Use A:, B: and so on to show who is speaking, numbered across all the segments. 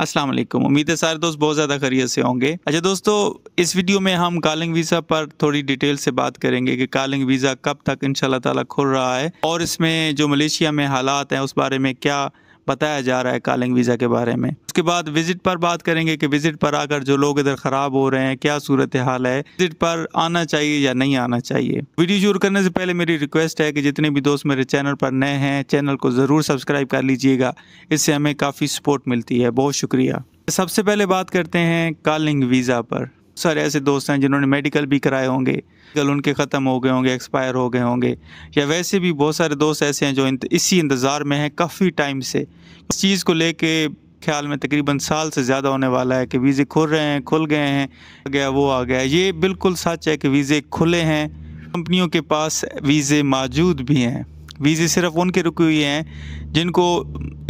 A: अस्सलाम वालेकुम उम्मीद है सारे दोस्त बहुत ज़्यादा खरीत से होंगे अच्छा दोस्तों इस वीडियो में हम कालिंग वीज़ा पर थोड़ी डिटेल से बात करेंगे कि कालिंग वीज़ा कब तक इन ताला खुल रहा है और इसमें जो मलेशिया में हालात हैं उस बारे में क्या बताया जा रहा है कालिंग वीज़ा के बारे में उसके बाद विज़िट पर बात करेंगे कि विज़िट पर आकर जो लोग इधर ख़राब हो रहे हैं क्या सूरत हाल है विज़िट पर आना चाहिए या नहीं आना चाहिए वीडियो शुरू करने से पहले मेरी रिक्वेस्ट है कि जितने भी दोस्त मेरे चैनल पर नए हैं चैनल को ज़रूर सब्सक्राइब कर लीजिएगा इससे हमें काफ़ी सपोर्ट मिलती है बहुत शुक्रिया सबसे पहले बात करते हैं कालिंग वीज़ा पर बहुत सारे ऐसे दोस्त हैं जिन्होंने मेडिकल भी कराए होंगे कल उनके ख़त्म हो गए होंगे एक्सपायर हो गए होंगे या वैसे भी बहुत सारे दोस्त ऐसे हैं जो इंत, इसी इंतज़ार में हैं काफ़ी टाइम से इस चीज़ को लेके ख्याल में तकरीबन साल से ज़्यादा होने वाला है कि वीज़े खुल रहे हैं खुल गए हैं आ गया वो आ गया ये बिल्कुल सच है कि वीज़े खुले हैं कंपनियों के पास वीज़े मौजूद भी हैं वीज़े सिर्फ उनके रुके हुए हैं जिनको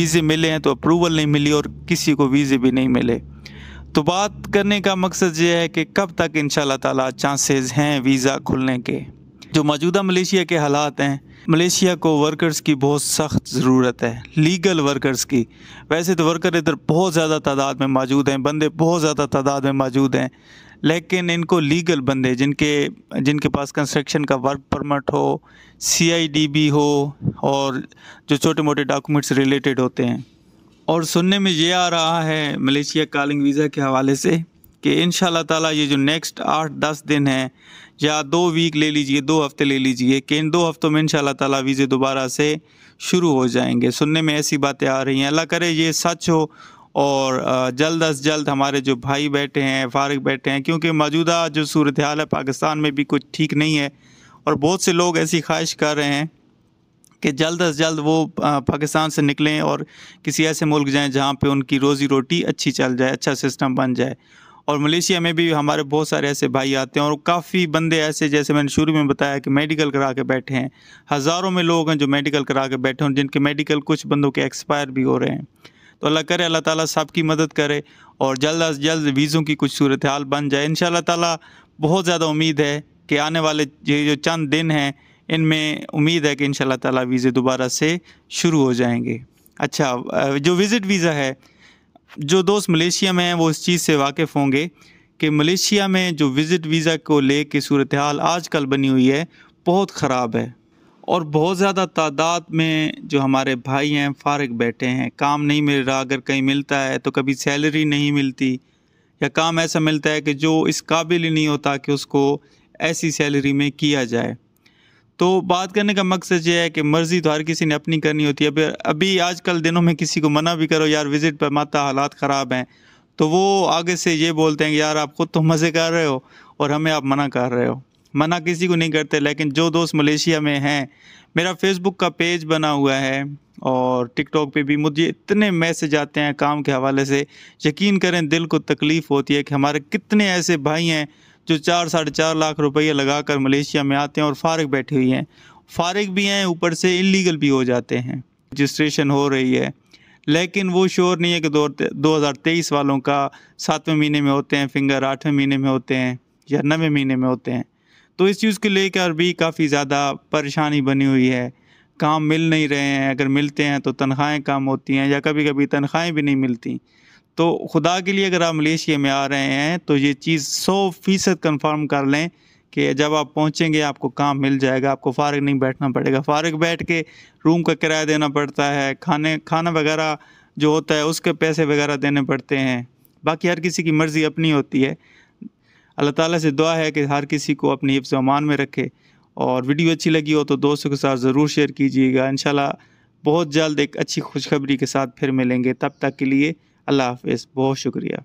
A: वीज़े मिले हैं तो अप्रूवल नहीं मिली और किसी को वीज़े भी नहीं मिले तो बात करने का मकसद ये है कि कब तक इन ताला चांसेस हैं वीज़ा खुलने के जो मौजूदा मलेशिया के हालात हैं मलेशिया को वर्कर्स की बहुत सख्त ज़रूरत है लीगल वर्कर्स की वैसे तो वर्कर इधर बहुत ज़्यादा तादाद में मौजूद हैं बंदे बहुत ज़्यादा तादाद में मौजूद हैं लेकिन इनको लीगल बंदे जिनके जिनके पास कंस्ट्रक्शन का वर्क परमिट हो सी हो और जो छोटे मोटे डॉक्यूमेंट्स रिलेटेड होते हैं और सुनने में ये आ रहा है मलेशिया कॉलिंग वीज़ा के हवाले से कि इन ताला ये जो नेक्स्ट आठ दस दिन हैं या दो वीक ले लीजिए दो हफ्ते ले लीजिए कि इन दो हफ्तों में इन ताला वीज़े दोबारा से शुरू हो जाएंगे सुनने में ऐसी बातें आ रही हैं अल्लाह करे ये सच हो और जल्द अज जल्द हमारे जो भाई बैठे हैं फारग बैठे हैं क्योंकि मौजूदा जो सूरत हाल है पाकिस्तान में भी कुछ ठीक नहीं है और बहुत से लोग ऐसी ख्वाहिश कर रहे हैं कि जल्द अज जल्द वो पाकिस्तान से निकलें और किसी ऐसे मुल्क जाएं जहाँ पे उनकी रोज़ी रोटी अच्छी चल जाए अच्छा सिस्टम बन जाए और मलेशिया में भी हमारे बहुत सारे ऐसे भाई आते हैं और काफ़ी बंदे ऐसे जैसे मैंने शुरू में बताया कि मेडिकल करा के बैठे हैं हज़ारों में लोग हैं जो मेडिकल करा के बैठे हैं जिनके मेडिकल कुछ बंदों के एक्सपायर भी हो रहे हैं तो अल्लाह करे अल्लाह ताला सब की मदद करे और जल्द अज जल्द वीज़ों की कुछ सूरत हाल बन जाए इन ताला बहुत ज़्यादा उम्मीद है कि आने वाले ये जो चंद दिन हैं इनमें उम्मीद है कि इन ताला वीज़े दोबारा से शुरू हो जाएंगे अच्छा जो विज़िट वीज़ा है जो दोस्त मलेशिया में हैं वो इस चीज़ से वाकिफ़ होंगे कि मलेशिया में जो विज़िट वीज़ा को ले के सूरत हाल आज कल बनी हुई है बहुत ख़राब है और बहुत ज़्यादा तादाद में जो हमारे भाई हैं फारग बैठे हैं काम नहीं मिल रहा अगर कहीं मिलता है तो कभी सैलरी नहीं मिलती या काम ऐसा मिलता है कि जो इस काबिल ही नहीं होता कि उसको ऐसी सैलरी में किया जाए तो बात करने का मकसद ये है कि मर्ज़ी तो हर किसी ने अपनी करनी होती है अभी अभी आजकल दिनों में किसी को मना भी करो यार विज़िट पर माता हालात ख़राब हैं तो वो आगे से ये बोलते हैं कि यार आप खुद तो मज़े कर रहे हो और हमें आप मना कर रहे हो मना किसी को नहीं करते लेकिन जो दोस्त मलेशिया में हैं मेरा फेसबुक का पेज बना हुआ है और टिकटॉक पे भी मुझे इतने मैसेज आते हैं काम के हवाले से यकीन करें दिल को तकलीफ़ होती है कि हमारे कितने ऐसे भाई हैं जो चार साढ़े चार लाख रुपये लगा कर मलेशिया में आते हैं और फारग बैठी हुई हैं फारग भी हैं ऊपर से इलीगल भी हो जाते हैं रजिस्ट्रेशन हो रही है लेकिन वो शोर नहीं है कि दो हज़ार तेईस वालों का सातवें महीने में होते हैं फिंगर आठवें महीने में होते हैं या नवें महीने में होते हैं तो इस चीज़ को लेकर भी काफ़ी ज़्यादा परेशानी बनी हुई है काम मिल नहीं रहे हैं अगर मिलते हैं तो तनख्वाहें कम होती हैं या कभी कभी तनख्वाहें भी नहीं मिलती तो खुदा के लिए अगर आप मलेशिया में आ रहे हैं तो ये चीज़ सौ फीसद कन्फर्म कर लें कि जब आप पहुंचेंगे आपको काम मिल जाएगा आपको फारग नहीं बैठना पड़ेगा फारग बैठ के रूम का किराया देना पड़ता है खाने खाना वगैरह जो होता है उसके पैसे वगैरह देने पड़ते हैं बाकी हर किसी की मर्ज़ी अपनी होती है अल्लाह ताला से दुआ है कि हर किसी को अपनी हिफ्स अमान में रखे और वीडियो अच्छी लगी हो तो दोस्तों के साथ ज़रूर शेयर कीजिएगा इन बहुत जल्द एक अच्छी खुशखबरी के साथ फिर मिलेंगे तब तक के लिए अल्लाह हाफिज़ बहुत शुक्रिया